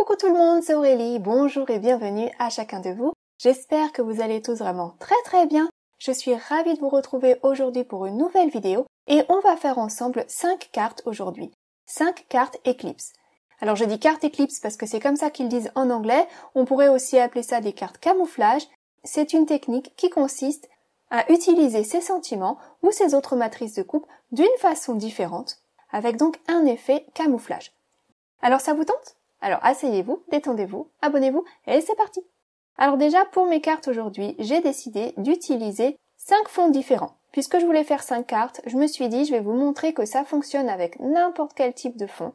Coucou tout le monde, c'est Aurélie, bonjour et bienvenue à chacun de vous. J'espère que vous allez tous vraiment très très bien. Je suis ravie de vous retrouver aujourd'hui pour une nouvelle vidéo et on va faire ensemble 5 cartes aujourd'hui. 5 cartes éclipses. Alors je dis cartes éclipses parce que c'est comme ça qu'ils disent en anglais, on pourrait aussi appeler ça des cartes camouflage. C'est une technique qui consiste à utiliser ses sentiments ou ses autres matrices de coupe d'une façon différente, avec donc un effet camouflage. Alors ça vous tente alors asseyez-vous, détendez-vous, abonnez-vous et c'est parti Alors déjà pour mes cartes aujourd'hui, j'ai décidé d'utiliser 5 fonds différents. Puisque je voulais faire 5 cartes, je me suis dit je vais vous montrer que ça fonctionne avec n'importe quel type de fond.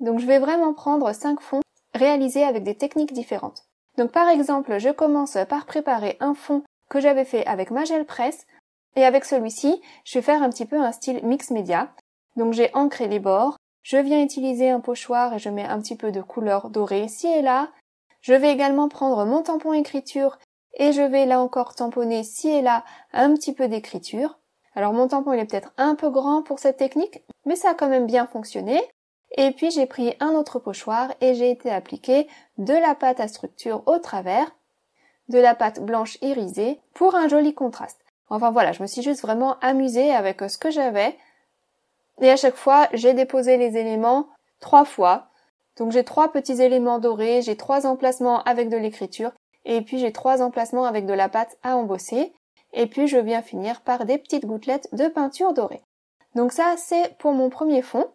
Donc je vais vraiment prendre 5 fonds réalisés avec des techniques différentes. Donc par exemple, je commence par préparer un fond que j'avais fait avec ma gel presse et avec celui-ci, je vais faire un petit peu un style mix média. Donc j'ai ancré les bords, je viens utiliser un pochoir et je mets un petit peu de couleur dorée ici et là. Je vais également prendre mon tampon écriture et je vais là encore tamponner ci et là un petit peu d'écriture. Alors mon tampon il est peut-être un peu grand pour cette technique, mais ça a quand même bien fonctionné. Et puis j'ai pris un autre pochoir et j'ai été appliquer de la pâte à structure au travers, de la pâte blanche irisée pour un joli contraste. Enfin voilà, je me suis juste vraiment amusée avec ce que j'avais. Et à chaque fois, j'ai déposé les éléments trois fois. Donc j'ai trois petits éléments dorés, j'ai trois emplacements avec de l'écriture, et puis j'ai trois emplacements avec de la pâte à embosser, et puis je viens finir par des petites gouttelettes de peinture dorée. Donc ça, c'est pour mon premier fond.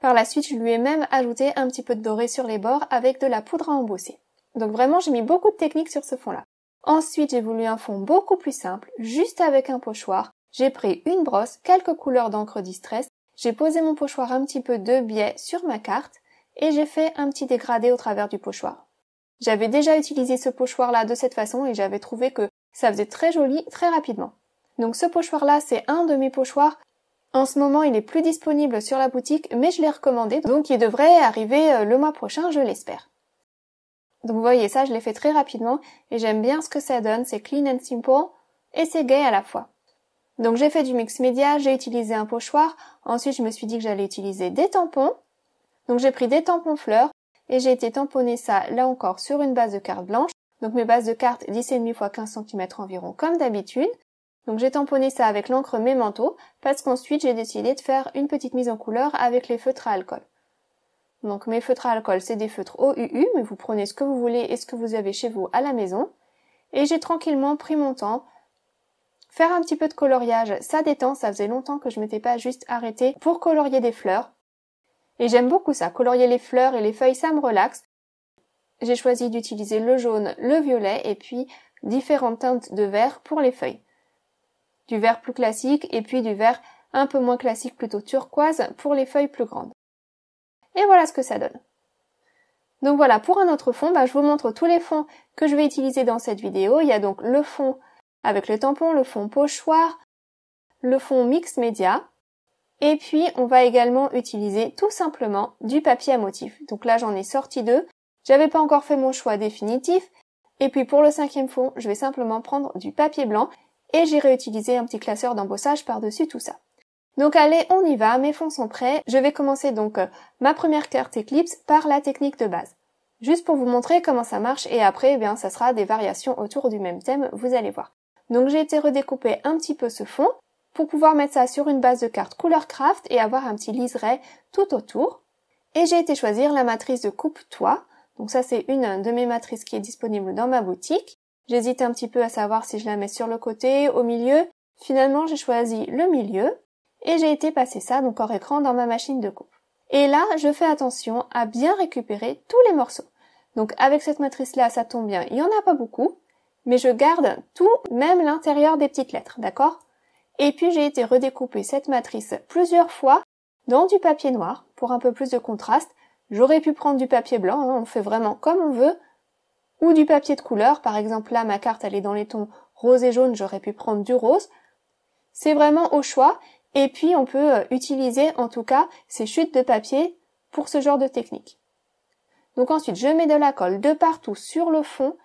Par la suite, je lui ai même ajouté un petit peu de doré sur les bords avec de la poudre à embosser. Donc vraiment, j'ai mis beaucoup de techniques sur ce fond-là. Ensuite, j'ai voulu un fond beaucoup plus simple, juste avec un pochoir. J'ai pris une brosse, quelques couleurs d'encre distress j'ai posé mon pochoir un petit peu de biais sur ma carte et j'ai fait un petit dégradé au travers du pochoir. J'avais déjà utilisé ce pochoir-là de cette façon et j'avais trouvé que ça faisait très joli très rapidement. Donc ce pochoir-là, c'est un de mes pochoirs. En ce moment, il est plus disponible sur la boutique, mais je l'ai recommandé, donc il devrait arriver euh, le mois prochain, je l'espère. Donc vous voyez, ça, je l'ai fait très rapidement et j'aime bien ce que ça donne, c'est clean and simple et c'est gay à la fois. Donc j'ai fait du mix média, j'ai utilisé un pochoir, ensuite je me suis dit que j'allais utiliser des tampons. Donc j'ai pris des tampons fleurs et j'ai été tamponner ça là encore sur une base de carte blanche. Donc mes bases de carte 10,5 x 15 cm environ comme d'habitude. Donc j'ai tamponné ça avec l'encre Memento parce qu'ensuite j'ai décidé de faire une petite mise en couleur avec les feutres à alcool. Donc mes feutres à alcool c'est des feutres OUU mais vous prenez ce que vous voulez et ce que vous avez chez vous à la maison. Et j'ai tranquillement pris mon temps Faire un petit peu de coloriage, ça détend, ça faisait longtemps que je m'étais pas juste arrêtée pour colorier des fleurs. Et j'aime beaucoup ça, colorier les fleurs et les feuilles, ça me relaxe. J'ai choisi d'utiliser le jaune, le violet et puis différentes teintes de vert pour les feuilles. Du vert plus classique et puis du vert un peu moins classique plutôt turquoise pour les feuilles plus grandes. Et voilà ce que ça donne. Donc voilà, pour un autre fond, bah, je vous montre tous les fonds que je vais utiliser dans cette vidéo. Il y a donc le fond avec le tampon, le fond pochoir, le fond mix média. Et puis, on va également utiliser tout simplement du papier à motif. Donc là, j'en ai sorti deux. J'avais pas encore fait mon choix définitif. Et puis, pour le cinquième fond, je vais simplement prendre du papier blanc et j'irai utiliser un petit classeur d'embossage par-dessus tout ça. Donc allez, on y va, mes fonds sont prêts. Je vais commencer donc euh, ma première carte Eclipse par la technique de base. Juste pour vous montrer comment ça marche et après, eh bien, ça sera des variations autour du même thème, vous allez voir. Donc j'ai été redécouper un petit peu ce fond pour pouvoir mettre ça sur une base de carte couleur craft et avoir un petit liseré tout autour. Et j'ai été choisir la matrice de coupe toit. Donc ça c'est une de mes matrices qui est disponible dans ma boutique. J'hésite un petit peu à savoir si je la mets sur le côté, au milieu. Finalement j'ai choisi le milieu et j'ai été passer ça donc hors écran dans ma machine de coupe. Et là je fais attention à bien récupérer tous les morceaux. Donc avec cette matrice là ça tombe bien, il n'y en a pas beaucoup mais je garde tout, même l'intérieur des petites lettres, d'accord Et puis j'ai été redécouper cette matrice plusieurs fois dans du papier noir pour un peu plus de contraste. J'aurais pu prendre du papier blanc, hein, on fait vraiment comme on veut, ou du papier de couleur, par exemple là ma carte elle est dans les tons rose et jaune, j'aurais pu prendre du rose. C'est vraiment au choix, et puis on peut euh, utiliser en tout cas ces chutes de papier pour ce genre de technique. Donc ensuite je mets de la colle de partout sur le fond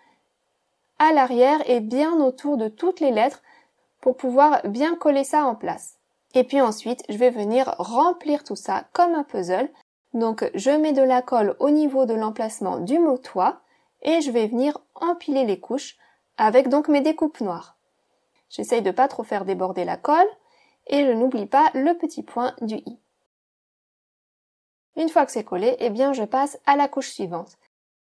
à l'arrière et bien autour de toutes les lettres pour pouvoir bien coller ça en place. Et puis ensuite, je vais venir remplir tout ça comme un puzzle. Donc je mets de la colle au niveau de l'emplacement du mot toit et je vais venir empiler les couches avec donc mes découpes noires. J'essaye de pas trop faire déborder la colle et je n'oublie pas le petit point du i. Une fois que c'est collé, eh bien je passe à la couche suivante.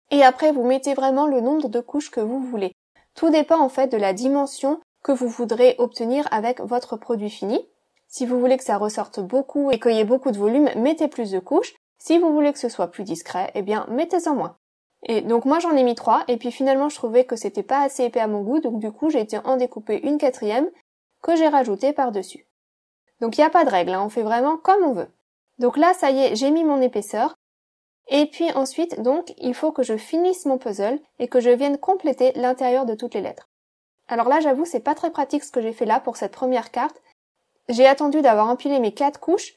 Et après vous mettez vraiment le nombre de couches que vous voulez. Tout dépend en fait de la dimension que vous voudrez obtenir avec votre produit fini. Si vous voulez que ça ressorte beaucoup et qu'il y ait beaucoup de volume, mettez plus de couches. Si vous voulez que ce soit plus discret, eh bien, mettez-en moins. Et donc moi j'en ai mis trois et puis finalement je trouvais que c'était pas assez épais à mon goût donc du coup j'ai été en découper une quatrième que j'ai rajoutée par-dessus. Donc il n'y a pas de règle, hein. on fait vraiment comme on veut. Donc là ça y est, j'ai mis mon épaisseur. Et puis ensuite, donc, il faut que je finisse mon puzzle et que je vienne compléter l'intérieur de toutes les lettres. Alors là, j'avoue, c'est pas très pratique ce que j'ai fait là pour cette première carte. J'ai attendu d'avoir empilé mes quatre couches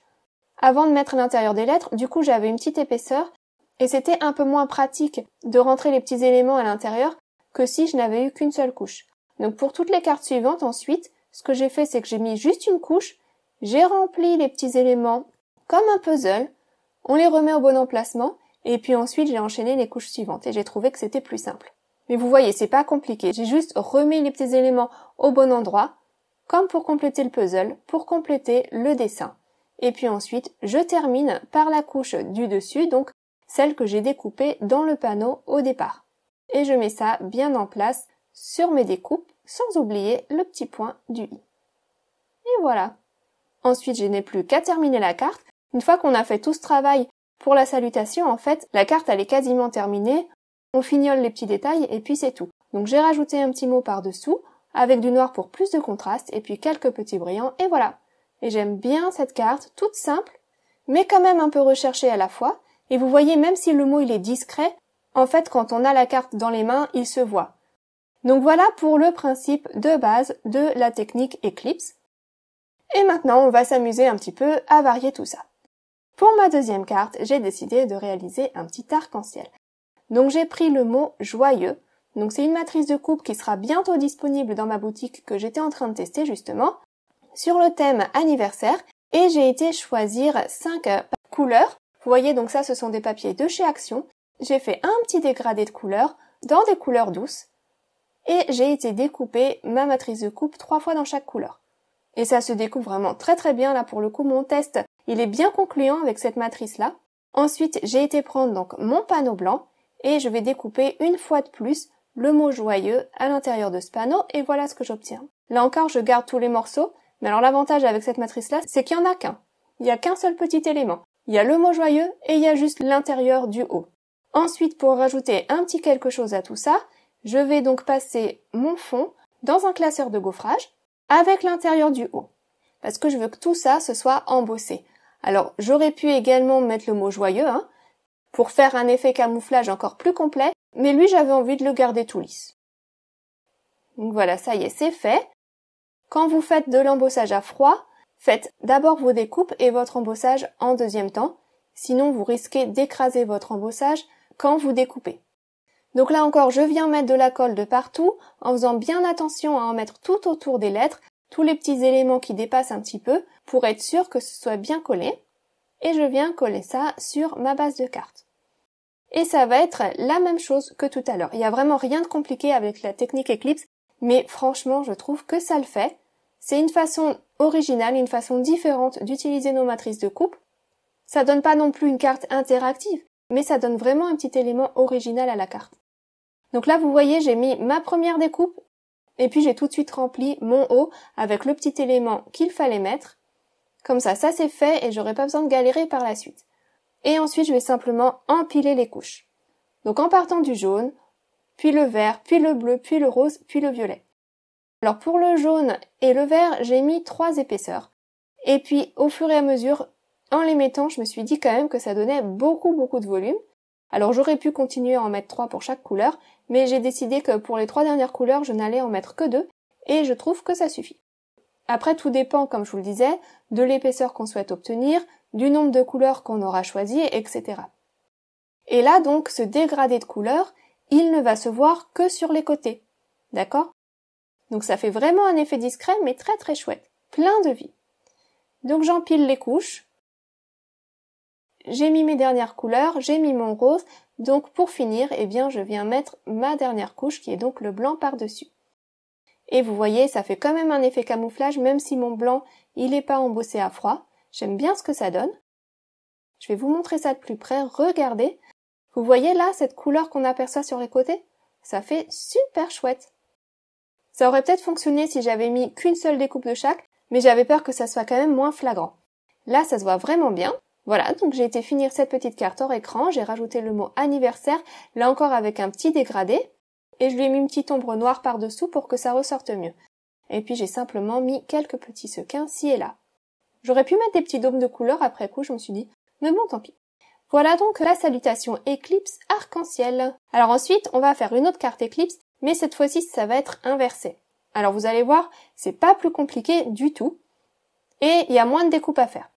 avant de mettre l'intérieur des lettres. Du coup, j'avais une petite épaisseur et c'était un peu moins pratique de rentrer les petits éléments à l'intérieur que si je n'avais eu qu'une seule couche. Donc pour toutes les cartes suivantes, ensuite, ce que j'ai fait, c'est que j'ai mis juste une couche, j'ai rempli les petits éléments comme un puzzle, on les remet au bon emplacement, et puis ensuite j'ai enchaîné les couches suivantes, et j'ai trouvé que c'était plus simple. Mais vous voyez, c'est pas compliqué, j'ai juste remis les petits éléments au bon endroit, comme pour compléter le puzzle, pour compléter le dessin. Et puis ensuite, je termine par la couche du dessus, donc celle que j'ai découpée dans le panneau au départ. Et je mets ça bien en place sur mes découpes, sans oublier le petit point du i. Et voilà. Ensuite, je n'ai plus qu'à terminer la carte une fois qu'on a fait tout ce travail pour la salutation, en fait, la carte elle est quasiment terminée, on fignole les petits détails et puis c'est tout. Donc j'ai rajouté un petit mot par-dessous, avec du noir pour plus de contraste, et puis quelques petits brillants, et voilà. Et j'aime bien cette carte, toute simple, mais quand même un peu recherchée à la fois, et vous voyez même si le mot il est discret, en fait quand on a la carte dans les mains, il se voit. Donc voilà pour le principe de base de la technique Eclipse. Et maintenant, on va s'amuser un petit peu à varier tout ça. Pour ma deuxième carte, j'ai décidé de réaliser un petit arc-en-ciel. Donc j'ai pris le mot joyeux. Donc c'est une matrice de coupe qui sera bientôt disponible dans ma boutique que j'étais en train de tester justement sur le thème anniversaire et j'ai été choisir cinq euh, couleurs. Vous voyez donc ça ce sont des papiers de chez Action. J'ai fait un petit dégradé de couleurs dans des couleurs douces et j'ai été découper ma matrice de coupe trois fois dans chaque couleur. Et ça se découpe vraiment très très bien là pour le coup mon test il est bien concluant avec cette matrice-là. Ensuite, j'ai été prendre donc mon panneau blanc et je vais découper une fois de plus le mot joyeux à l'intérieur de ce panneau et voilà ce que j'obtiens. Là encore, je garde tous les morceaux, mais alors l'avantage avec cette matrice-là, c'est qu'il n'y en a qu'un. Il n'y a qu'un seul petit élément. Il y a le mot joyeux et il y a juste l'intérieur du haut. Ensuite, pour rajouter un petit quelque chose à tout ça, je vais donc passer mon fond dans un classeur de gaufrage avec l'intérieur du haut. Parce que je veux que tout ça, se soit embossé. Alors j'aurais pu également mettre le mot joyeux, hein, pour faire un effet camouflage encore plus complet, mais lui j'avais envie de le garder tout lisse. Donc voilà, ça y est, c'est fait. Quand vous faites de l'embossage à froid, faites d'abord vos découpes et votre embossage en deuxième temps, sinon vous risquez d'écraser votre embossage quand vous découpez. Donc là encore, je viens mettre de la colle de partout en faisant bien attention à en mettre tout autour des lettres tous les petits éléments qui dépassent un petit peu pour être sûr que ce soit bien collé. Et je viens coller ça sur ma base de carte Et ça va être la même chose que tout à l'heure. Il n'y a vraiment rien de compliqué avec la technique Eclipse, mais franchement, je trouve que ça le fait. C'est une façon originale, une façon différente d'utiliser nos matrices de coupe. Ça donne pas non plus une carte interactive, mais ça donne vraiment un petit élément original à la carte. Donc là, vous voyez, j'ai mis ma première découpe et puis j'ai tout de suite rempli mon haut avec le petit élément qu'il fallait mettre. Comme ça, ça c'est fait et j'aurai pas besoin de galérer par la suite. Et ensuite, je vais simplement empiler les couches. Donc en partant du jaune, puis le vert, puis le bleu, puis le rose, puis le violet. Alors pour le jaune et le vert, j'ai mis trois épaisseurs. Et puis au fur et à mesure, en les mettant, je me suis dit quand même que ça donnait beaucoup beaucoup de volume. Alors j'aurais pu continuer à en mettre trois pour chaque couleur, mais j'ai décidé que pour les trois dernières couleurs, je n'allais en mettre que deux, et je trouve que ça suffit. Après, tout dépend, comme je vous le disais, de l'épaisseur qu'on souhaite obtenir, du nombre de couleurs qu'on aura choisies, etc. Et là, donc, ce dégradé de couleurs, il ne va se voir que sur les côtés. D'accord Donc ça fait vraiment un effet discret, mais très très chouette. Plein de vie. Donc j'empile les couches, j'ai mis mes dernières couleurs, j'ai mis mon rose, donc pour finir, eh bien, je viens mettre ma dernière couche qui est donc le blanc par-dessus. Et vous voyez, ça fait quand même un effet camouflage, même si mon blanc, il n'est pas embossé à froid. J'aime bien ce que ça donne. Je vais vous montrer ça de plus près. Regardez. Vous voyez là, cette couleur qu'on aperçoit sur les côtés? Ça fait super chouette. Ça aurait peut-être fonctionné si j'avais mis qu'une seule découpe de chaque, mais j'avais peur que ça soit quand même moins flagrant. Là, ça se voit vraiment bien. Voilà, donc j'ai été finir cette petite carte hors écran, j'ai rajouté le mot anniversaire, là encore avec un petit dégradé, et je lui ai mis une petite ombre noire par-dessous pour que ça ressorte mieux. Et puis j'ai simplement mis quelques petits sequins ci et là. J'aurais pu mettre des petits dômes de couleur après coup, je me suis dit, mais bon, tant pis. Voilà donc la salutation éclipse arc-en-ciel. Alors ensuite, on va faire une autre carte éclipse, mais cette fois-ci, ça va être inversé. Alors vous allez voir, c'est pas plus compliqué du tout, et il y a moins de découpes à faire.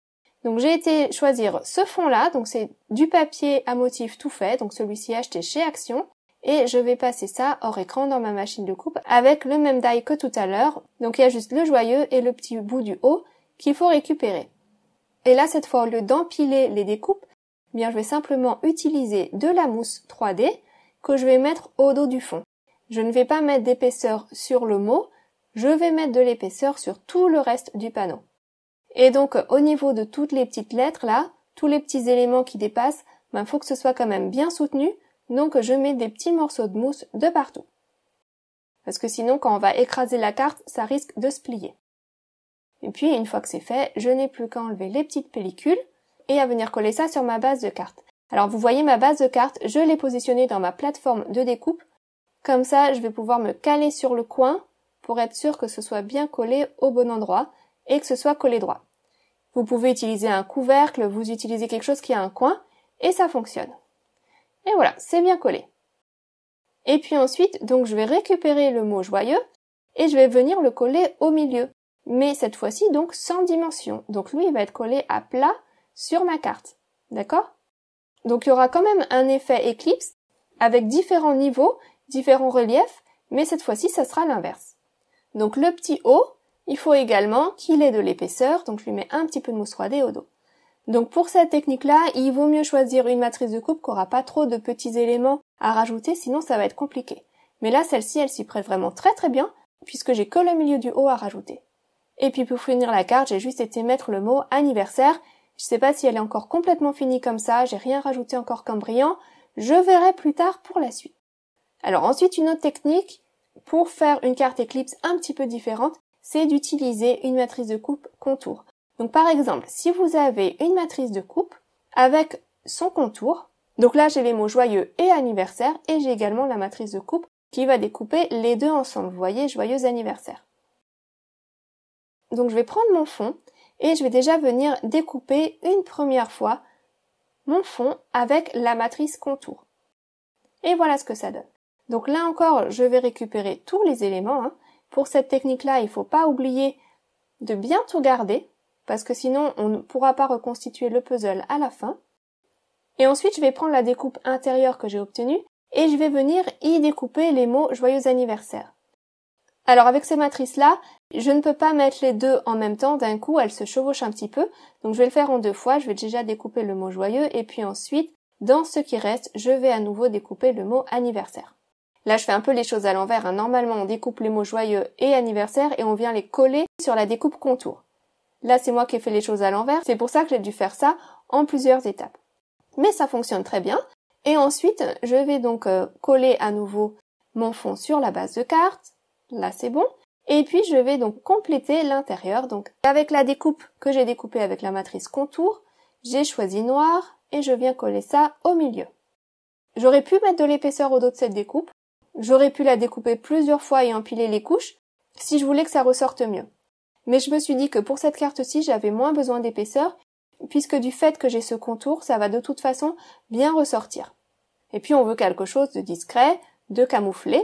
Donc j'ai été choisir ce fond-là, donc c'est du papier à motif tout fait, donc celui-ci acheté chez Action, et je vais passer ça hors écran dans ma machine de coupe avec le même die que tout à l'heure, donc il y a juste le joyeux et le petit bout du haut qu'il faut récupérer. Et là cette fois au lieu d'empiler les découpes, eh bien je vais simplement utiliser de la mousse 3D que je vais mettre au dos du fond. Je ne vais pas mettre d'épaisseur sur le mot, je vais mettre de l'épaisseur sur tout le reste du panneau. Et donc, au niveau de toutes les petites lettres, là, tous les petits éléments qui dépassent, il ben, faut que ce soit quand même bien soutenu. Donc, je mets des petits morceaux de mousse de partout. Parce que sinon, quand on va écraser la carte, ça risque de se plier. Et puis, une fois que c'est fait, je n'ai plus qu'à enlever les petites pellicules et à venir coller ça sur ma base de carte. Alors, vous voyez ma base de carte, je l'ai positionnée dans ma plateforme de découpe. Comme ça, je vais pouvoir me caler sur le coin pour être sûr que ce soit bien collé au bon endroit et que ce soit collé droit. Vous pouvez utiliser un couvercle, vous utilisez quelque chose qui a un coin, et ça fonctionne. Et voilà, c'est bien collé. Et puis ensuite, donc je vais récupérer le mot joyeux et je vais venir le coller au milieu. Mais cette fois-ci, donc sans dimension. Donc lui, il va être collé à plat sur ma carte. D'accord Donc il y aura quand même un effet éclipse avec différents niveaux, différents reliefs, mais cette fois-ci, ça sera l'inverse. Donc le petit haut il faut également qu'il ait de l'épaisseur, donc je lui mets un petit peu de mousse 3D au dos. Donc pour cette technique-là, il vaut mieux choisir une matrice de coupe qui n'aura pas trop de petits éléments à rajouter, sinon ça va être compliqué. Mais là, celle-ci, elle s'y prête vraiment très très bien, puisque j'ai que le milieu du haut à rajouter. Et puis pour finir la carte, j'ai juste été mettre le mot anniversaire. Je sais pas si elle est encore complètement finie comme ça, j'ai rien rajouté encore comme brillant. Je verrai plus tard pour la suite. Alors ensuite, une autre technique pour faire une carte éclipse un petit peu différente, c'est d'utiliser une matrice de coupe contour. Donc par exemple, si vous avez une matrice de coupe avec son contour, donc là j'ai les mots joyeux et anniversaire et j'ai également la matrice de coupe qui va découper les deux ensemble. Vous voyez, joyeux anniversaire. Donc je vais prendre mon fond et je vais déjà venir découper une première fois mon fond avec la matrice contour. Et voilà ce que ça donne. Donc là encore, je vais récupérer tous les éléments. Hein. Pour cette technique-là, il ne faut pas oublier de bien tout garder, parce que sinon on ne pourra pas reconstituer le puzzle à la fin. Et ensuite, je vais prendre la découpe intérieure que j'ai obtenue et je vais venir y découper les mots joyeux anniversaire. Alors avec ces matrices-là, je ne peux pas mettre les deux en même temps, d'un coup elles se chevauchent un petit peu, donc je vais le faire en deux fois, je vais déjà découper le mot joyeux et puis ensuite, dans ce qui reste, je vais à nouveau découper le mot anniversaire. Là, je fais un peu les choses à l'envers. Hein. Normalement, on découpe les mots joyeux et anniversaire et on vient les coller sur la découpe contour. Là, c'est moi qui ai fait les choses à l'envers. C'est pour ça que j'ai dû faire ça en plusieurs étapes. Mais ça fonctionne très bien. Et ensuite, je vais donc euh, coller à nouveau mon fond sur la base de carte. Là, c'est bon. Et puis, je vais donc compléter l'intérieur. Donc, avec la découpe que j'ai découpée avec la matrice contour, j'ai choisi noir et je viens coller ça au milieu. J'aurais pu mettre de l'épaisseur au dos de cette découpe, J'aurais pu la découper plusieurs fois et empiler les couches si je voulais que ça ressorte mieux. Mais je me suis dit que pour cette carte-ci, j'avais moins besoin d'épaisseur puisque du fait que j'ai ce contour, ça va de toute façon bien ressortir. Et puis on veut quelque chose de discret, de camouflé.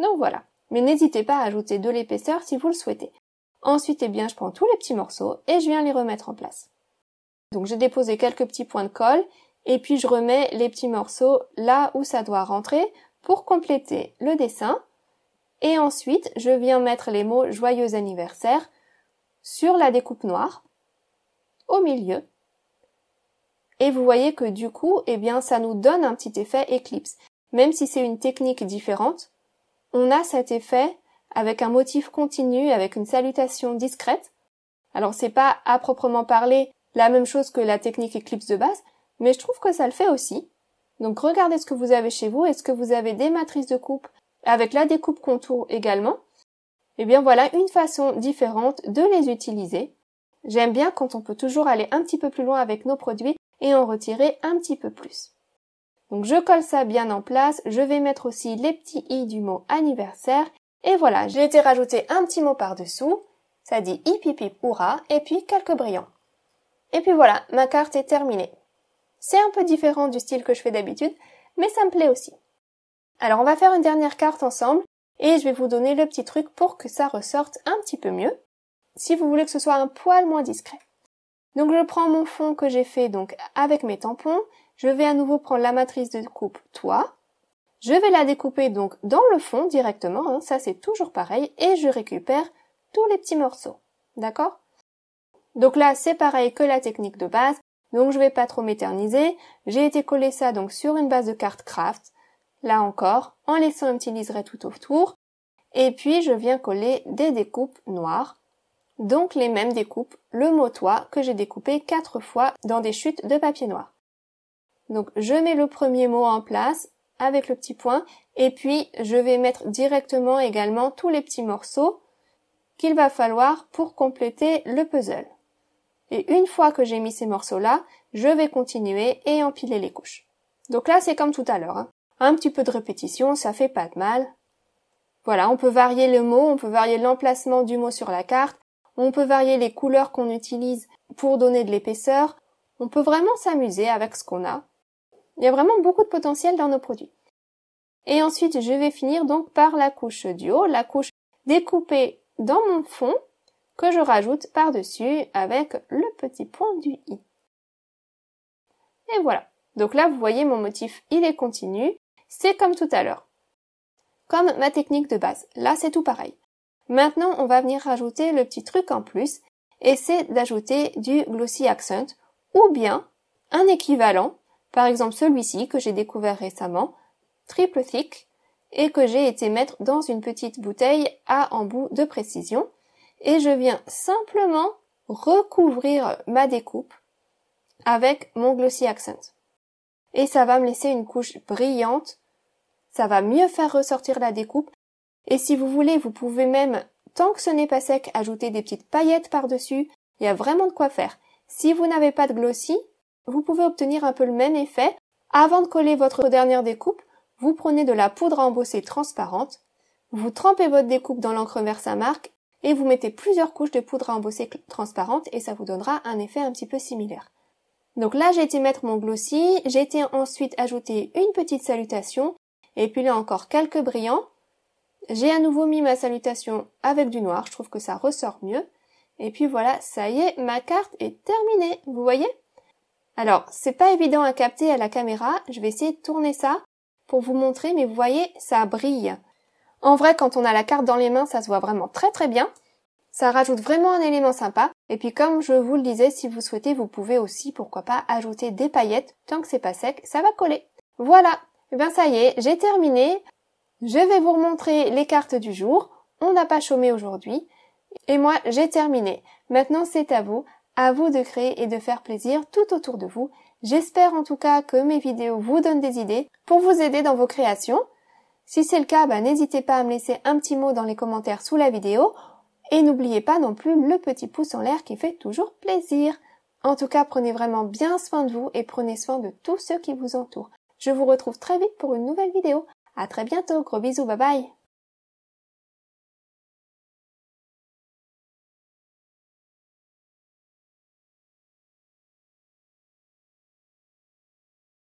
Donc voilà. Mais n'hésitez pas à ajouter de l'épaisseur si vous le souhaitez. Ensuite, eh bien, je prends tous les petits morceaux et je viens les remettre en place. Donc j'ai déposé quelques petits points de colle et puis je remets les petits morceaux là où ça doit rentrer pour compléter le dessin. Et ensuite, je viens mettre les mots joyeux anniversaire sur la découpe noire, au milieu. Et vous voyez que du coup, eh bien, ça nous donne un petit effet éclipse. Même si c'est une technique différente, on a cet effet avec un motif continu, avec une salutation discrète. Alors c'est pas à proprement parler la même chose que la technique éclipse de base, mais je trouve que ça le fait aussi. Donc regardez ce que vous avez chez vous. Est-ce que vous avez des matrices de coupe avec la découpe contour également Eh bien voilà une façon différente de les utiliser. J'aime bien quand on peut toujours aller un petit peu plus loin avec nos produits et en retirer un petit peu plus. Donc je colle ça bien en place, je vais mettre aussi les petits i du mot anniversaire et voilà, j'ai été rajouter un petit mot par-dessous, ça dit hip hip hip et puis quelques brillants. Et puis voilà, ma carte est terminée. C'est un peu différent du style que je fais d'habitude, mais ça me plaît aussi. Alors on va faire une dernière carte ensemble et je vais vous donner le petit truc pour que ça ressorte un petit peu mieux, si vous voulez que ce soit un poil moins discret. Donc je prends mon fond que j'ai fait donc avec mes tampons, je vais à nouveau prendre la matrice de coupe toi, je vais la découper donc dans le fond directement, hein, ça c'est toujours pareil, et je récupère tous les petits morceaux. D'accord Donc là c'est pareil que la technique de base, donc je vais pas trop m'éterniser. J'ai été coller ça donc sur une base de carte craft. Là encore, en laissant un petit liseré tout autour. Et puis je viens coller des découpes noires. Donc les mêmes découpes, le mot toi que j'ai découpé quatre fois dans des chutes de papier noir. Donc je mets le premier mot en place avec le petit point et puis je vais mettre directement également tous les petits morceaux qu'il va falloir pour compléter le puzzle. Et une fois que j'ai mis ces morceaux-là, je vais continuer et empiler les couches. Donc là, c'est comme tout à l'heure. Hein. Un petit peu de répétition, ça fait pas de mal. Voilà, on peut varier le mot, on peut varier l'emplacement du mot sur la carte, on peut varier les couleurs qu'on utilise pour donner de l'épaisseur. On peut vraiment s'amuser avec ce qu'on a. Il y a vraiment beaucoup de potentiel dans nos produits. Et ensuite, je vais finir donc par la couche du haut, la couche découpée dans mon fond que je rajoute par-dessus avec le petit point du i. Et voilà. Donc là, vous voyez, mon motif, il est continu. C'est comme tout à l'heure. Comme ma technique de base. Là, c'est tout pareil. Maintenant, on va venir rajouter le petit truc en plus, et c'est d'ajouter du glossy accent, ou bien un équivalent, par exemple celui-ci que j'ai découvert récemment, triple thick, et que j'ai été mettre dans une petite bouteille à embout de précision et je viens simplement recouvrir ma découpe avec mon Glossy Accent. Et ça va me laisser une couche brillante, ça va mieux faire ressortir la découpe, et si vous voulez, vous pouvez même, tant que ce n'est pas sec, ajouter des petites paillettes par-dessus, il y a vraiment de quoi faire. Si vous n'avez pas de glossy, vous pouvez obtenir un peu le même effet. Avant de coller votre dernière découpe, vous prenez de la poudre à transparente, vous trempez votre découpe dans l'encre marque et vous mettez plusieurs couches de poudre à embosser transparente et ça vous donnera un effet un petit peu similaire. Donc là, j'ai été mettre mon glossy, j'ai été ensuite ajouter une petite salutation, et puis là encore quelques brillants. J'ai à nouveau mis ma salutation avec du noir, je trouve que ça ressort mieux. Et puis voilà, ça y est, ma carte est terminée, vous voyez Alors, c'est pas évident à capter à la caméra, je vais essayer de tourner ça pour vous montrer, mais vous voyez, ça brille. En vrai, quand on a la carte dans les mains, ça se voit vraiment très très bien. Ça rajoute vraiment un élément sympa. Et puis comme je vous le disais, si vous souhaitez, vous pouvez aussi, pourquoi pas, ajouter des paillettes. Tant que c'est pas sec, ça va coller. Voilà. Et eh bien ça y est, j'ai terminé. Je vais vous remontrer les cartes du jour. On n'a pas chômé aujourd'hui. Et moi, j'ai terminé. Maintenant, c'est à vous. À vous de créer et de faire plaisir tout autour de vous. J'espère en tout cas que mes vidéos vous donnent des idées pour vous aider dans vos créations. Si c'est le cas, bah, n'hésitez pas à me laisser un petit mot dans les commentaires sous la vidéo et n'oubliez pas non plus le petit pouce en l'air qui fait toujours plaisir. En tout cas, prenez vraiment bien soin de vous et prenez soin de tous ceux qui vous entourent. Je vous retrouve très vite pour une nouvelle vidéo. À très bientôt, gros bisous, bye bye